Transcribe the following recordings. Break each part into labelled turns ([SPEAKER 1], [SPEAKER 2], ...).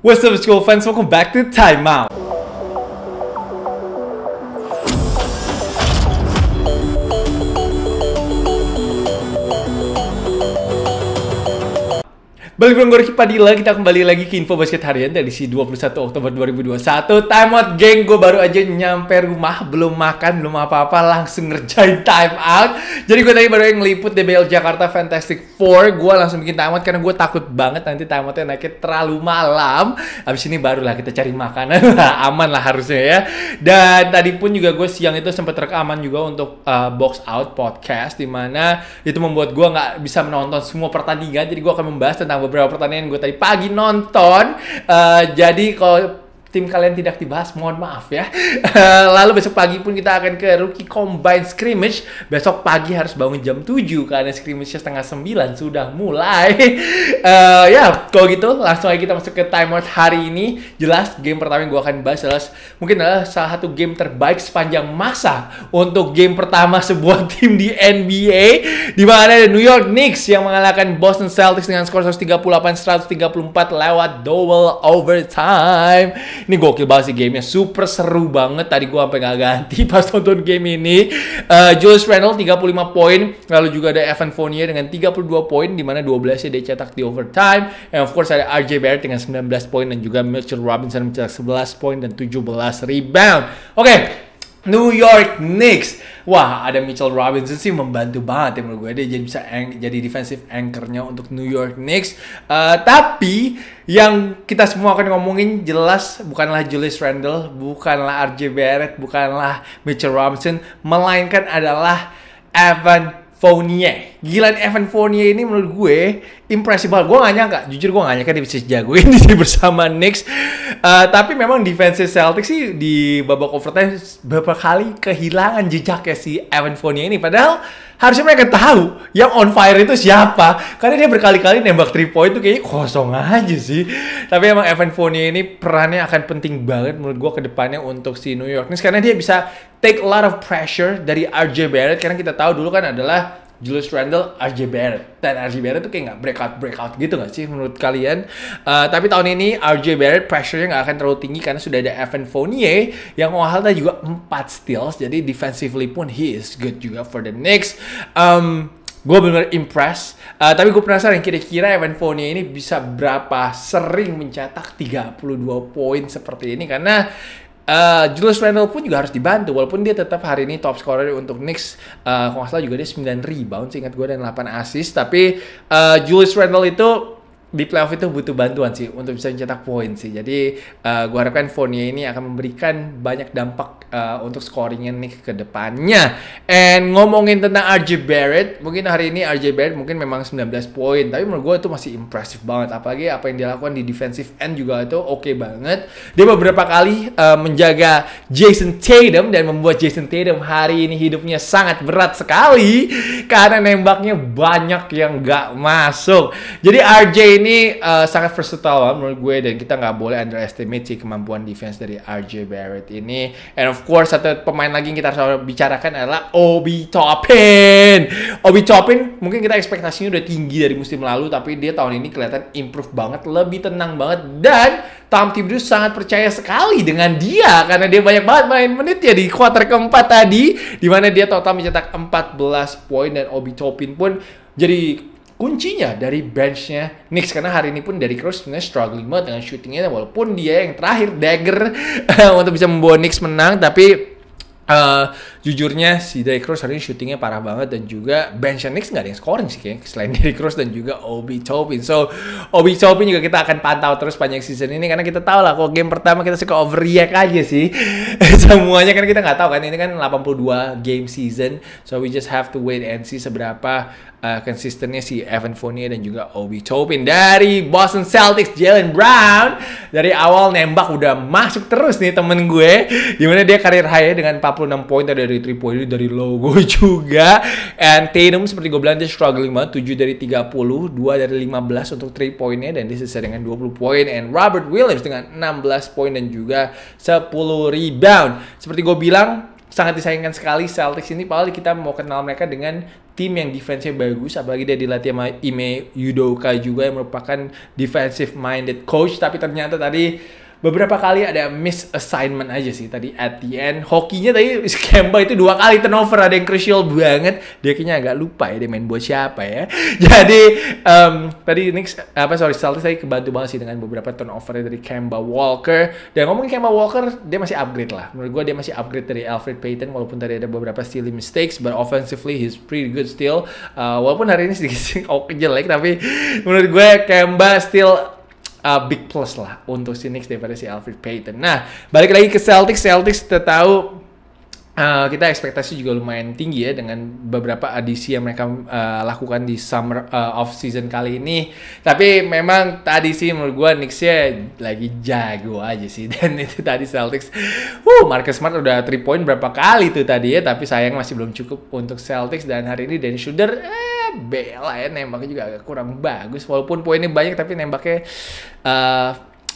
[SPEAKER 1] What's up school friends, welcome back to Time Out. Balik from Gorky Padilla, kita kembali lagi ke info basket harian dari si 21 Oktober 2021. Time out, geng. Gue baru aja nyampe rumah, belum makan, belum apa-apa, langsung ngerjain time out. Jadi gue tadi baru yang ngeliput DBL Jakarta Fantastic Four. Gue langsung bikin time out karena gue takut banget nanti time outnya naiknya terlalu malam. Abis ini barulah kita cari makanan. Aman lah harusnya ya. Dan tadi pun juga gue siang itu sempat rekaman juga untuk uh, box out podcast. Dimana itu membuat gue gak bisa menonton semua pertandingan. Jadi gue akan membahas tentang beberapa pertandingan gue tadi pagi nonton. Uh, jadi kalau tim kalian tidak dibahas, mohon maaf ya. Lalu besok pagi pun kita akan ke rookie combine scrimmage. Besok pagi harus bangun jam 7 karena scrimmage setengah 9 sudah mulai. uh, ya, yeah, kalau gitu langsung aja kita masuk ke timeout hari ini. Jelas game pertama yang gue akan bahas adalah mungkin adalah salah satu game terbaik sepanjang masa untuk game pertama sebuah tim di NBA di mana ada New York Knicks yang mengalahkan Boston Celtics dengan skor 138-134 lewat double overtime ini gokil banget sih gamenya super seru banget tadi gue sampai nggak ganti pas nonton game ini uh, Julius Randle 35 poin lalu juga ada Evan Fournier dengan 32 poin di mana 12 nya dia cetak di overtime and of course ada RJ Barrett dengan 19 poin dan juga Mitchell Robinson mencetak 11 poin dan 17 rebound oke okay, New York Knicks. Wah, ada Mitchell Robinson sih membantu banget ya menurut gue. Dia jadi bisa jadi defensive anchornya untuk New York Knicks. Uh, tapi yang kita semua akan ngomongin jelas bukanlah Julius Randle, bukanlah RJ Barrett, bukanlah Mitchell Robinson, melainkan adalah Evan Fournier. Gila nih Evan Fournier ini menurut gue impresif Gue gak nyangka, jujur gue gak nyangka dia bisa jago ini sih bersama Knicks. Uh, tapi memang defense Celtics sih di babak overtime beberapa kali kehilangan jejaknya si Evan Fournier ini. Padahal harusnya mereka tahu yang on fire itu siapa. Karena dia berkali-kali nembak 3 point itu kayaknya kosong aja sih. Tapi emang Evan Fournier ini perannya akan penting banget menurut gue ke depannya untuk si New York Knicks. Karena dia bisa take a lot of pressure dari RJ Barrett karena kita tahu dulu kan adalah Julius Randle, RJ Barrett. Dan RJ Barrett tuh kayak nggak breakout breakout gitu nggak sih menurut kalian? Uh, tapi tahun ini RJ Barrett pressure-nya nggak akan terlalu tinggi karena sudah ada Evan Fournier yang awalnya juga 4 steals. Jadi defensively pun he is good juga for the Knicks. Um, gue bener impress. Uh, eh, tapi gue penasaran kira-kira Evan Fournier ini bisa berapa sering mencetak 32 poin seperti ini karena Uh, Julius Randle pun juga harus dibantu walaupun dia tetap hari ini top scorer untuk Knicks uh, kalau nggak salah juga dia 9 rebound ingat gue dan 8 assist tapi uh, Julius Randle itu di playoff itu butuh bantuan sih untuk bisa mencetak poin sih. Jadi uh, eh, gue harapkan Fournier ini akan memberikan banyak dampak uh, untuk scoringnya nih ke depannya. And ngomongin tentang RJ Barrett, mungkin hari ini RJ Barrett mungkin memang 19 poin, tapi menurut gue itu masih impresif banget. Apalagi apa yang dilakukan di defensive end juga itu oke okay banget. Dia beberapa kali uh, menjaga Jason Tatum dan membuat Jason Tatum hari ini hidupnya sangat berat sekali karena nembaknya banyak yang gak masuk. Jadi RJ ini uh, sangat versatile menurut gue dan kita nggak boleh underestimate sih kemampuan defense dari RJ Barrett ini. And of course satu pemain lagi yang kita harus bicarakan adalah Obi Toppin. Obi Toppin mungkin kita ekspektasinya udah tinggi dari musim lalu tapi dia tahun ini kelihatan improve banget, lebih tenang banget dan Tom Thibodeau sangat percaya sekali dengan dia karena dia banyak banget main menit ya di kuarter keempat tadi di mana dia total mencetak 14 poin dan Obi Toppin pun jadi kuncinya dari benchnya Knicks karena hari ini pun dari Cruz sebenarnya struggling banget dengan shootingnya walaupun dia yang terakhir dagger untuk bisa membawa Knicks menang tapi uh, jujurnya si Derrick Rose hari ini shootingnya parah banget dan juga bench and Knicks nggak ada yang scoring sih kayaknya selain Derrick Rose dan juga Obi Toppin. So Obi Toppin juga kita akan pantau terus panjang season ini karena kita tahu lah kalau game pertama kita suka overreact aja sih semuanya kan kita nggak tahu kan ini kan 82 game season so we just have to wait and see seberapa uh, konsistennya si Evan Fournier dan juga Obi Topin dari Boston Celtics Jalen Brown dari awal nembak udah masuk terus nih temen gue gimana dia karir high dengan 46 poin dari dari 3 poin dari logo juga and Tatum seperti gue bilang dia struggling banget 7 dari 30 2 dari 15 untuk 3 poinnya dan dia selesai dengan 20 point and Robert Williams dengan 16 point dan juga 10 rebound seperti gue bilang sangat disayangkan sekali Celtics ini paling kita mau kenal mereka dengan tim yang defense bagus apalagi dia dilatih sama Ime Yudoka juga yang merupakan defensive minded coach tapi ternyata tadi beberapa kali ada miss assignment aja sih tadi at the end. Hokinya tadi Kemba itu dua kali turnover ada yang crucial banget. Dia kayaknya agak lupa ya dia main buat siapa ya. Jadi um, tadi Knicks apa sorry Celtics saya kebantu banget sih dengan beberapa turnover dari Kemba Walker. Dan ngomongin Kemba Walker dia masih upgrade lah. Menurut gue dia masih upgrade dari Alfred Payton walaupun tadi ada beberapa silly mistakes but offensively he's pretty good still. Uh, walaupun hari ini sedikit oh, jelek tapi menurut gue Kemba still uh, big plus lah untuk si Knicks daripada si Alfred Payton. Nah, balik lagi ke Celtics. Celtics kita tahu Uh, kita ekspektasi juga lumayan tinggi ya dengan beberapa adisi yang mereka uh, lakukan di summer uh, off season kali ini. Tapi memang tadi sih menurut gue Knicks ya lagi jago aja sih dan itu tadi Celtics. Uh, Marcus Smart udah 3 point berapa kali tuh tadi ya tapi sayang masih belum cukup untuk Celtics dan hari ini Dan Schroeder eh, bela ya nembaknya juga agak kurang bagus walaupun poinnya banyak tapi nembaknya uh,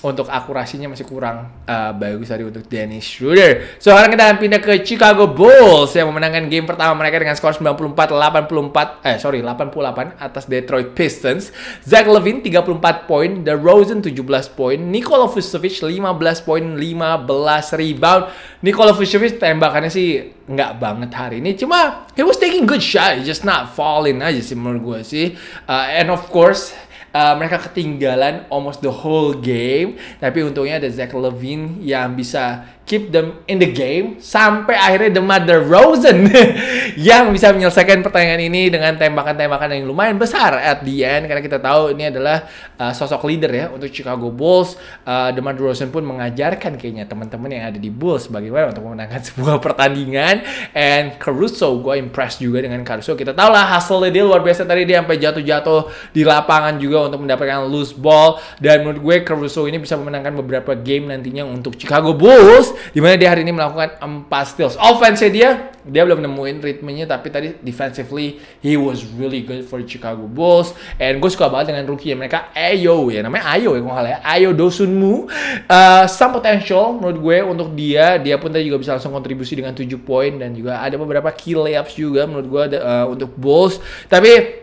[SPEAKER 1] untuk akurasinya masih kurang uh, bagus tadi untuk Dennis Schroeder. So, sekarang kita akan pindah ke Chicago Bulls yang memenangkan game pertama mereka dengan skor 94-84 eh sorry 88 atas Detroit Pistons. Zach Levine 34 poin, The Rosen 17 poin, Nikola Vucevic 15 poin, 15 rebound. Nikola Vucevic tembakannya sih nggak banget hari ini. Cuma he was taking good shot, just not falling aja sih menurut gue sih. Uh, and of course Eh, mereka ketinggalan almost the whole game tapi untungnya ada Zach Levine yang bisa keep them in the game sampai akhirnya the mother Rosen yang bisa menyelesaikan pertanyaan ini dengan tembakan-tembakan yang lumayan besar at the end karena kita tahu ini adalah uh, sosok leader ya untuk Chicago Bulls. Uh, mother Rosen pun mengajarkan kayaknya teman-teman yang ada di Bulls bagaimana untuk memenangkan sebuah pertandingan and Caruso gue impressed juga dengan Caruso. Kita tahu lah hasilnya dia luar biasa tadi dia sampai jatuh-jatuh di lapangan juga untuk mendapatkan loose ball dan menurut gue Caruso ini bisa memenangkan beberapa game nantinya untuk Chicago Bulls di mana dia hari ini melakukan 4 steals. Offense dia, dia belum nemuin ritmenya, tapi tadi defensively he was really good for Chicago Bulls. And gue suka banget dengan rookie ya mereka Ayo ya, namanya Ayo ya kalau ya, Ayo Dosunmu. Uh, some potential menurut gue untuk dia, dia pun tadi juga bisa langsung kontribusi dengan 7 poin dan juga ada beberapa key layups juga menurut gue uh, untuk Bulls. Tapi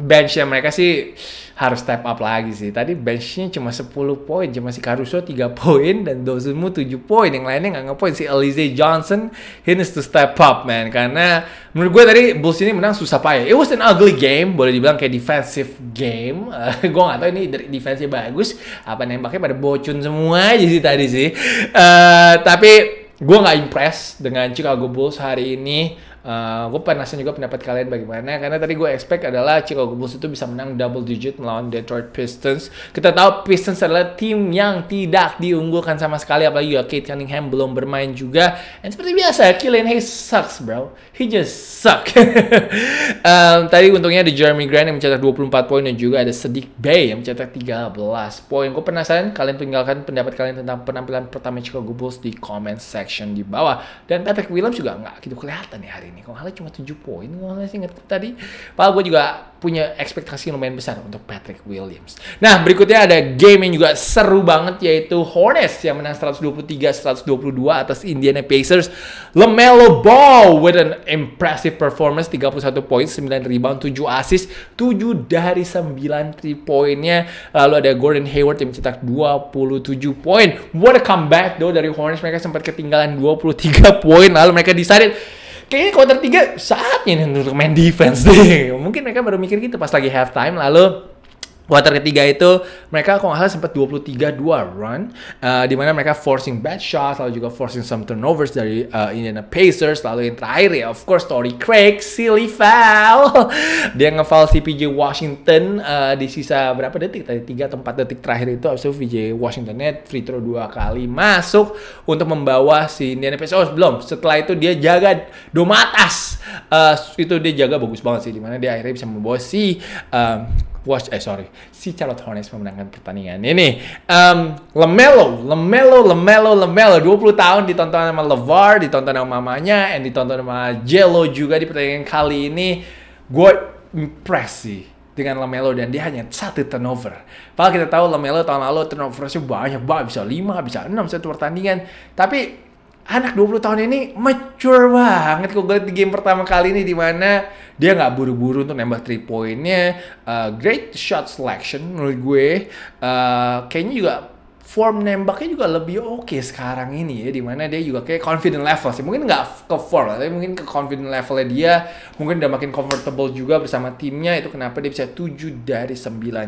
[SPEAKER 1] benchnya mereka sih harus step up lagi sih. Tadi benchnya cuma 10 poin, cuma si Caruso 3 poin dan Dosunmu 7 poin. Yang lainnya nggak ngepoin si Elise Johnson he needs to step up man karena menurut gue tadi Bulls ini menang susah payah. It was an ugly game, boleh dibilang kayak defensive game. Uh, gue nggak tahu ini dari defense bagus apa nembaknya pada bocun semua aja sih tadi sih. Uh, tapi gue nggak impress dengan Chicago Bulls hari ini Uh, eh, gue penasaran juga pendapat kalian bagaimana karena tadi gue expect adalah Chicago Bulls itu bisa menang double digit melawan Detroit Pistons. Kita tahu Pistons adalah tim yang tidak diunggulkan sama sekali apalagi ya Kate Cunningham belum bermain juga. Dan seperti biasa Killian Hayes sucks bro, he just suck. um, tadi untungnya ada Jeremy Grant yang mencetak 24 poin dan juga ada Sadiq Bey yang mencetak 13 poin. Gue penasaran kalian tinggalkan pendapat kalian tentang penampilan pertama Chicago Bulls di comment section di bawah dan Patrick Williams juga nggak gitu kelihatan ya hari kali ini. Kalau halnya cuma 7 poin. kalau Haller sih inget tadi. Padahal gue juga punya ekspektasi lumayan besar untuk Patrick Williams. Nah, berikutnya ada game yang juga seru banget yaitu Hornets yang menang 123-122 atas Indiana Pacers. LaMelo Ball with an impressive performance 31 poin, 9 rebound, 7 assist, 7 dari 9 3 poinnya. Lalu ada Gordon Hayward yang mencetak 27 poin. What a comeback though dari Hornets. Mereka sempat ketinggalan 23 poin lalu mereka decided kayaknya quarter 3 saatnya nih untuk main defense deh. Mungkin mereka baru mikir gitu pas lagi halftime lalu Quarter ketiga itu mereka kalau nggak salah sempat 23-2 run, uh, di mana mereka forcing bad shots, lalu juga forcing some turnovers dari uh, Indiana Pacers, lalu yang terakhir ya of course Tory Craig silly foul, dia ngefoul si PJ Washington uh, di sisa berapa detik tadi tiga atau 4 detik terakhir itu abis itu PJ Washington net free throw dua kali masuk untuk membawa si Indiana Pacers oh, belum, setelah itu dia jaga Domatas, uh, itu dia jaga bagus banget sih, di mana dia akhirnya bisa membawa si uh, Wash, eh sorry, si Charlotte Hornets memenangkan pertandingan ini. Um, Lemelo, Lemelo, Lemelo, Lemelo, 20 tahun ditonton sama Levar, ditonton sama mamanya, and ditonton sama Jello juga di pertandingan kali ini. Gue impress sih dengan LeMelo dan dia hanya satu turnover. Padahal kita tahu LeMelo tahun lalu turnovernya banyak banget, bisa 5, bisa 6 satu pertandingan. Tapi anak 20 tahun ini mature banget kok gue di game pertama kali ini dimana dia nggak buru-buru untuk nembak 3 poinnya uh, eh, great shot selection menurut gue uh, kayaknya juga form nembaknya juga lebih oke okay sekarang ini ya dimana dia juga kayak confident level sih mungkin nggak ke form tapi mungkin ke confident levelnya dia mungkin udah makin comfortable juga bersama timnya itu kenapa dia bisa 7 dari 9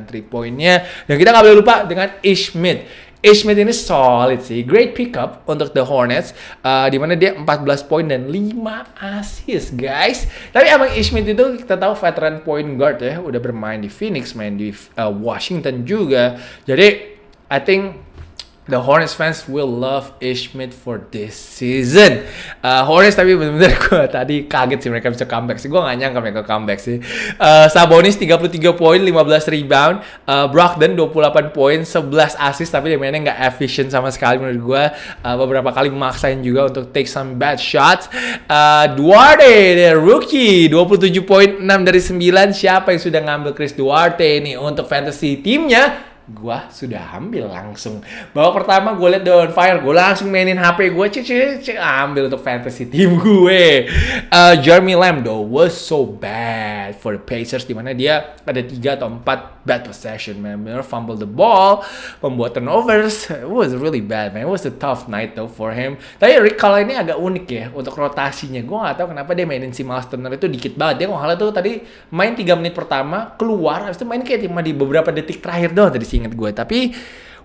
[SPEAKER 1] 3 poinnya dan kita nggak boleh lupa dengan Ishmit. Ishmit ini solid sih. Great pickup untuk The Hornets. Uh, dimana dia 14 poin dan 5 assist guys. Tapi emang Ishmit itu kita tahu veteran point guard ya. Udah bermain di Phoenix, main di uh, Washington juga. Jadi I think The Hornets fans will love Ishmit for this season. Uh, Hornets tapi bener-bener gue tadi kaget sih mereka bisa comeback sih. Gue gak nyangka mereka comeback sih. Uh, Sabonis 33 poin, 15 rebound. Uh, Brogdon 28 poin, 11 assist tapi dia mainnya gak efisien sama sekali menurut gue. Uh, beberapa kali maksain juga untuk take some bad shots. Uh, Duarte, the rookie, 27 poin, 6 dari 9. Siapa yang sudah ngambil Chris Duarte ini untuk fantasy timnya? gua sudah ambil langsung. Bahwa pertama gue liat Don Fire, gue langsung mainin HP gue, cek cek cek ambil untuk fantasy tim gue. Uh, Jeremy Lamb though was so bad for the Pacers dimana dia ada tiga atau empat bad possession, man. Bener fumble the ball, membuat turnovers. It was really bad, man. It was a tough night though for him. Tapi Rick ini agak unik ya untuk rotasinya. Gue gak tahu kenapa dia mainin si Miles Turner itu dikit banget. Dia kalau tuh tadi main tiga menit pertama, keluar, habis itu main kayak cuma di beberapa detik terakhir doang tadi seinget gue. Tapi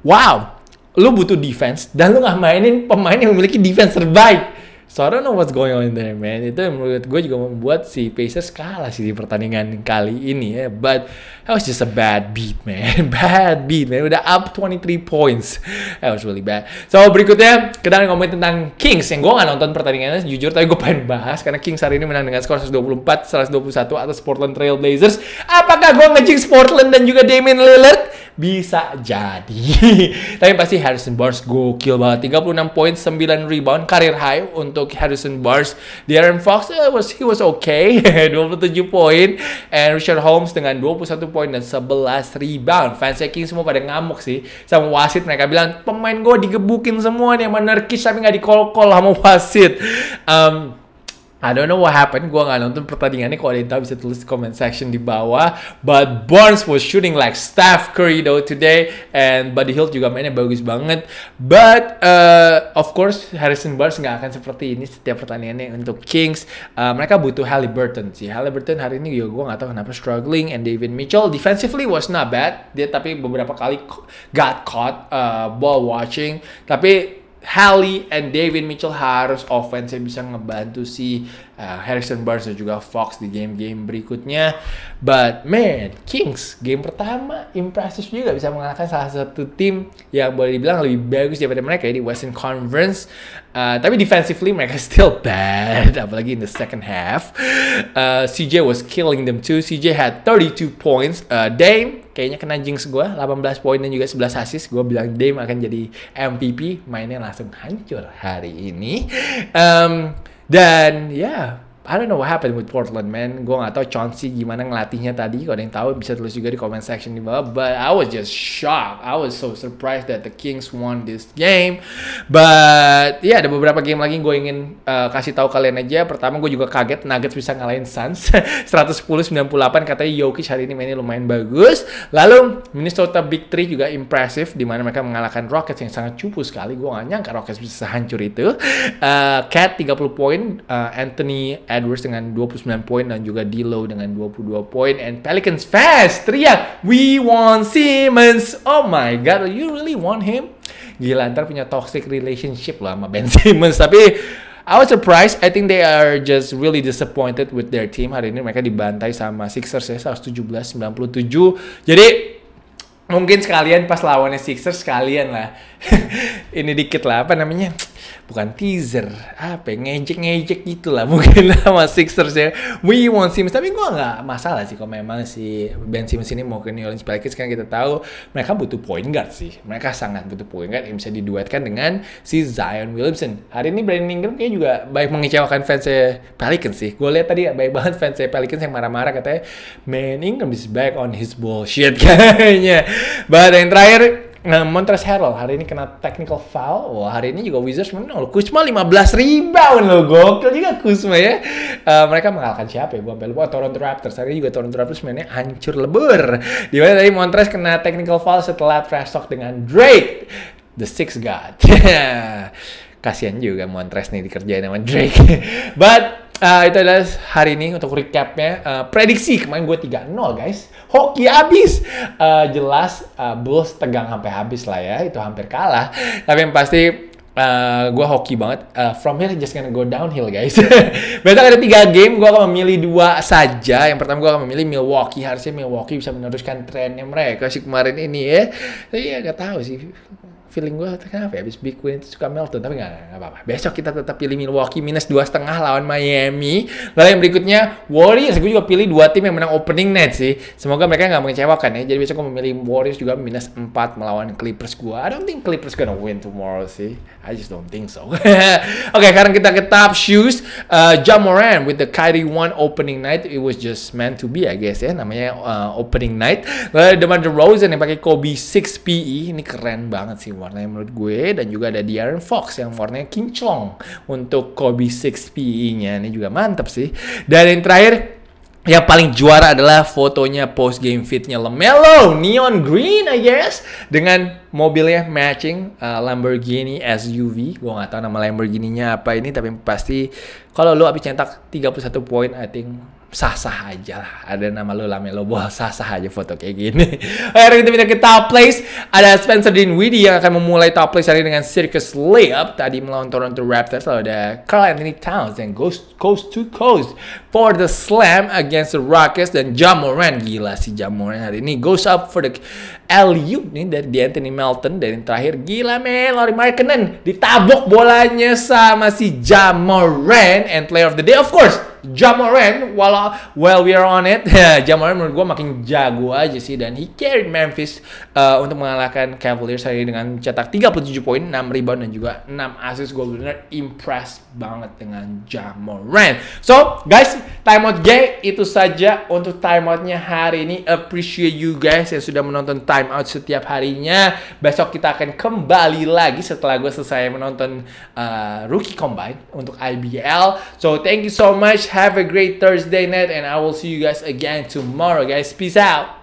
[SPEAKER 1] wow, lu butuh defense dan lu gak mainin pemain yang memiliki defense terbaik So I don't know what's going on in there, man. Itu yang menurut gue juga membuat si Pacers kalah sih di pertandingan kali ini ya. But that was just a bad beat, man. Bad beat, man. Udah up 23 points. That was really bad. So berikutnya, kita akan ngomongin tentang Kings. Yang gue gak nonton pertandingannya, jujur. Tapi gue pengen bahas. Karena Kings hari ini menang dengan skor 124-121 atas Portland Trail Blazers. Apakah gue ngejing Portland dan juga Damian Lillard? bisa jadi. Tapi pasti Harrison Barnes gokil banget. 36 points, 9 rebound, karir high untuk untuk Harrison Barnes. Darren Fox uh, was he was okay 27 poin and Richard Holmes dengan 21 poin dan 11 rebound. Fans Kings semua pada ngamuk sih sama wasit mereka bilang pemain gue digebukin semua nih sama tapi nggak di call call sama wasit. Um, I don't know what happened. Gua nggak nonton pertandingannya. Kalau ada yang tahu bisa tulis di comment section di bawah. But Barnes was shooting like Steph Curry though today. And Buddy Hill juga mainnya bagus banget. But uh, of course Harrison Barnes nggak akan seperti ini setiap pertandingannya untuk Kings. Uh, mereka butuh Halliburton sih. Halliburton hari ini juga ya, gue nggak tahu kenapa struggling. And David Mitchell defensively was not bad. Dia tapi beberapa kali got caught uh, ball watching. Tapi Halley and David Mitchell harus offense yang bisa ngebantu si Eh, Harrison Barnes dan juga Fox di game-game berikutnya. But man, Kings game pertama impresif juga bisa mengalahkan salah satu tim yang boleh dibilang lebih bagus daripada mereka ya, di Western Conference. Uh, tapi defensively mereka still bad, apalagi in the second half. Uh, eh, CJ was killing them too. CJ had 32 points. Uh, Dame kayaknya kena jinx gue 18 poin dan juga 11 asis. gue bilang Dame akan jadi MVP mainnya langsung hancur hari ini um, then yeah, I don't know what happened with Portland, man. Gue nggak tahu Chauncey gimana ngelatihnya tadi. Kalau ada yang tahu bisa tulis juga di comment section di bawah. But I was just shocked. I was so surprised that the Kings won this game. But ya yeah, ada beberapa game lagi gue ingin uh, kasih tahu kalian aja. Pertama gue juga kaget Nuggets bisa ngalahin Suns 110-98. Katanya Yoki hari ini mainnya lumayan bagus. Lalu Minnesota Big Three juga impressive Dimana mereka mengalahkan Rockets yang sangat cupu sekali. Gue gak nyangka Rockets bisa hancur itu. Uh, Cat 30 poin, uh, Anthony Edwards dengan 29 poin dan juga D'Lo dengan 22 poin and Pelicans fast teriak we want Simmons oh my god you really want him gila ntar punya toxic relationship lah sama Ben Simmons tapi I was surprised. I think they are just really disappointed with their team. Hari ini mereka dibantai sama Sixers ya 117-97. Jadi mungkin sekalian pas lawannya Sixers sekalian lah ini dikit lah apa namanya bukan teaser apa ngejek ngejek ngejek lah mungkin sama Sixers ya we want Simmons tapi gua nggak masalah sih kalau memang si Ben Simmons ini mau ke New Orleans Pelicans kan kita tahu mereka butuh point guard sih mereka sangat butuh point guard yang bisa diduetkan dengan si Zion Williamson hari ini Brandon Ingram kayaknya juga baik mengecewakan fansnya Pelicans sih gue lihat tadi ya, baik banget fansnya Pelicans yang marah-marah katanya man Ingram is back on his bullshit kayaknya but yang terakhir Nah, Montres Harrell hari ini kena technical foul. Wah, hari ini juga Wizards menang kusma 15 rebound loh. Gokil juga kusma ya. Uh, mereka mengalahkan siapa ya? Gua sampai lupa. Toronto Raptors. Hari ini juga Toronto Raptors mainnya hancur lebur. di mana tadi Montres kena technical foul setelah trash talk dengan Drake. The Six God. Kasian juga Montres nih dikerjain sama Drake. But uh, itu adalah hari ini untuk recapnya. Uh, prediksi kemarin gue 3-0 guys. Hoki habis. Uh, jelas uh, Bulls tegang sampai habis lah ya. Itu hampir kalah. Tapi yang pasti Uh, gue hoki banget. Uh, from here just gonna go downhill guys. Besok ada tiga game, gue akan memilih dua saja. Yang pertama gue akan memilih Milwaukee. Harusnya Milwaukee bisa meneruskan trennya mereka sih kemarin ini ya. Tapi ya gak tau sih feeling gue kenapa ya abis Big Win itu suka Melton tapi nggak apa-apa besok kita tetap pilih Milwaukee minus dua setengah lawan Miami lalu yang berikutnya Warriors gue juga pilih dua tim yang menang opening Night sih semoga mereka nggak mengecewakan ya jadi besok gue memilih Warriors juga minus empat melawan Clippers gue I don't think Clippers gonna win tomorrow sih I just don't think so oke okay, sekarang kita ke top shoes uh, John Moran with the Kyrie one opening night it was just meant to be I guess ya namanya uh, opening night lalu Demar Derozan yang pakai Kobe 6 PE ini keren banget sih warna yang menurut gue dan juga ada Darren Fox yang warnanya kinclong untuk Kobe 6PE-nya ini juga mantep sih dan yang terakhir yang paling juara adalah fotonya post game fitnya Lamelo neon green I guess dengan mobilnya matching uh, Lamborghini SUV gue gak tau nama Lamborghini-nya apa ini tapi pasti kalau lo habis nyetak 31 poin I think sah-sah aja lah. Ada nama lu lo Ball, sah-sah aja foto kayak gini. Oke, hari kita pindah ke top place. Ada Spencer Dinwiddie yang akan memulai top place hari dengan Circus Layup. Tadi melawan Toronto Raptors, lalu ada Carl Anthony Towns yang goes coast to coast for the slam against the Rockets. Dan Jamoran, gila si Jamoran hari ini goes up for the LU nih dari di Anthony Melton. Dan yang terakhir, gila men, Laurie Markkinen ditabok bolanya sama si Jamoran and player of the day of course Jamoran walau while we are on it Jamoran menurut gue makin jago aja sih dan he carried Memphis uh, untuk mengalahkan Cavaliers hari ini dengan cetak 37 poin 6 rebound dan juga 6 assist gue bener impressed banget dengan Jamoran so guys timeout game itu saja untuk timeoutnya hari ini appreciate you guys yang sudah menonton timeout setiap harinya besok kita akan kembali lagi setelah gue selesai menonton uh, rookie combine untuk IBL so thank you so much Have a great Thursday, Ned, and I will see you guys again tomorrow, guys. Peace out.